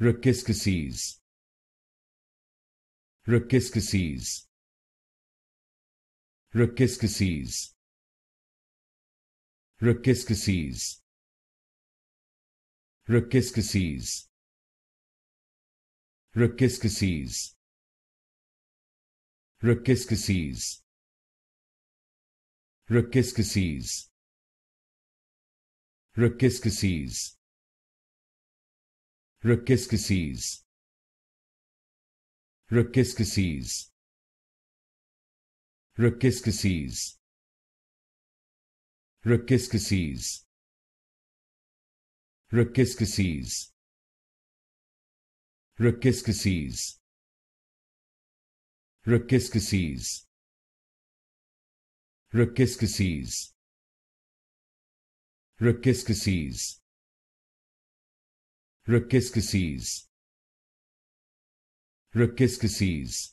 Rakiskises. Rakiskises. Rakiskises. Rakiskises. Rakiskises. Rakiskises. Rakiskises. Rakiskises. Rakiskises. Rakiskises. Rakiskises. Rakiskises. Rakiskises. Rakiskises. Rakiskises. Rakiskises. Rakiskises. Rakiskises. Rakiskasis Rakiskasis